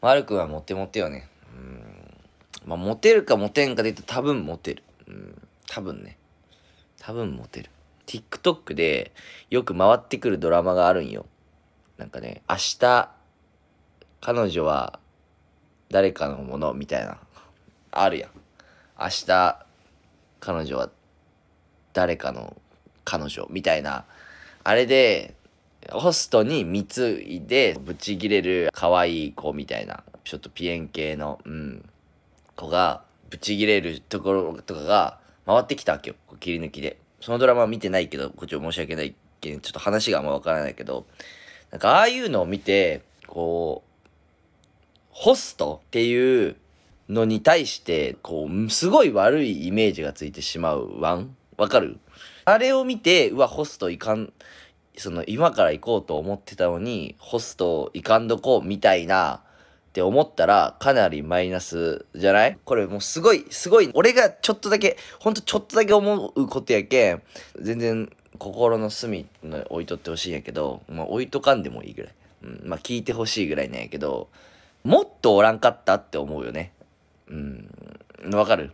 丸くんはモテモテよね。うん。まあ、モテるかモテんかで言うと多分モテる。うん。多分ね。多分モテる。TikTok でよく回ってくるドラマがあるんよ。なんかね、明日、彼女は誰かのものみたいな。あるやん。明日、彼女は誰かの彼女みたいな。あれで、ホストに貢いで、ブチ切れる可愛い子みたいな、ちょっとピエン系の、うん、子が、ブチ切れるところとかが回ってきたわけよ。切り抜きで。そのドラマは見てないけど、こっちも申し訳ないけん、ちょっと話があんまわからないけど、なんかああいうのを見て、こう、ホストっていうのに対して、こう、すごい悪いイメージがついてしまうワンわかるあれを見て、うわ、ホストいかん、その今から行こうと思ってたのに、ホスト行かんどこうみたいな、って思ったらかなりマイナスじゃないこれもうすごい、すごい、俺がちょっとだけ、ほんとちょっとだけ思うことやけん、全然心の隅の置いとってほしいんやけど、まあ置いとかんでもいいぐらい。うん、まあ聞いてほしいぐらいなんやけど、もっとおらんかったって思うよね。うん、わかる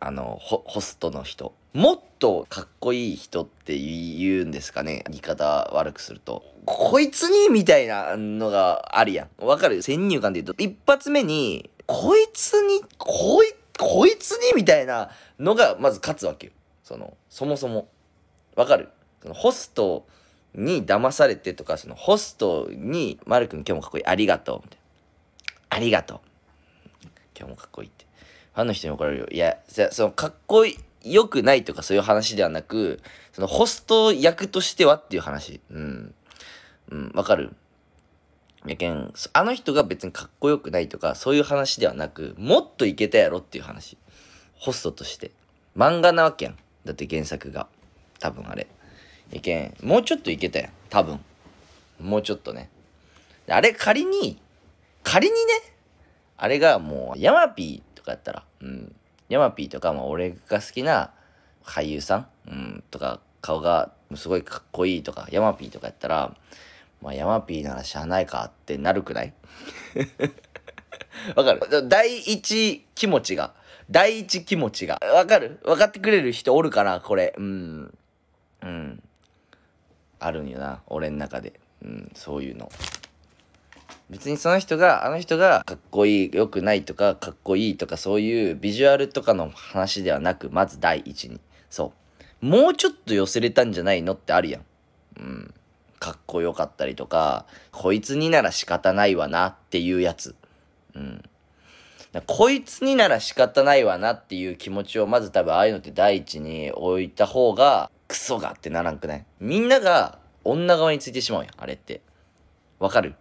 あの、ホストの人。もっとかっこいい人って言うんですかね。言い方悪くすると。こいつにみたいなのがあるやん。わかる先入観で言うと。一発目に、こいつに、こい、こいつにみたいなのがまず勝つわけよ。その、そもそも。わかるそのホストに騙されてとか、そのホストに、マル君今日もかっこいい。ありがとう。みたいなありがとう。今日もかっこいいって。ファンの人に怒られるよ。いや、そのかっこいい。良くないとかそういう話ではなく、そのホスト役としてはっていう話。うん。うん、わかるやけん、あの人が別にかっこよくないとか、そういう話ではなく、もっといけたやろっていう話。ホストとして。漫画なわけやん。だって原作が。多分あれ。やけん、もうちょっといけたやん。多分。もうちょっとね。あれ仮に、仮にね、あれがもう、ヤマピーとかやったら、うん。ヤマピーとか、まあ、俺が好きな俳優さん、うん、とか、顔がすごいかっこいいとか、ヤマピーとかやったら、まあ、ヤマピーならしゃあないかってなるくない わかる第一気持ちが。第一気持ちが。わかる分かってくれる人おるかなこれ。うん。うん。あるんよな。俺の中で。うん、そういうの。別にその人が、あの人がかっこいい、良くないとか、かっこいいとか、そういうビジュアルとかの話ではなく、まず第一に。そう。もうちょっと寄せれたんじゃないのってあるやん。うん。かっこよかったりとか、こいつになら仕方ないわなっていうやつ。うん。こいつになら仕方ないわなっていう気持ちをまず多分ああいうのって第一に置いた方がクソがってならんくないみんなが女側についてしまうやん、あれって。わかる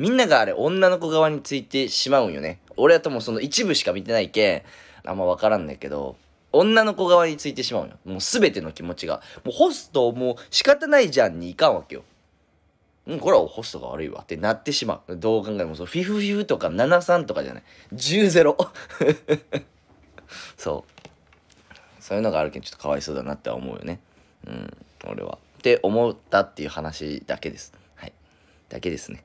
みんながあれ女の子側についてしまうんよね。俺はともその一部しか見てないけん、あんまわからんねんけど、女の子側についてしまうんよ。もうすべての気持ちが。もうホストもう仕方ないじゃんにいかんわけよ。うん、これはホストが悪いわってなってしまう。どう考えても、そのフィフフィフとか73とかじゃない。10-0。そう。そういうのがあるけんちょっとかわいそうだなって思うよね。うん、俺は。って思ったっていう話だけです。はい。だけですね。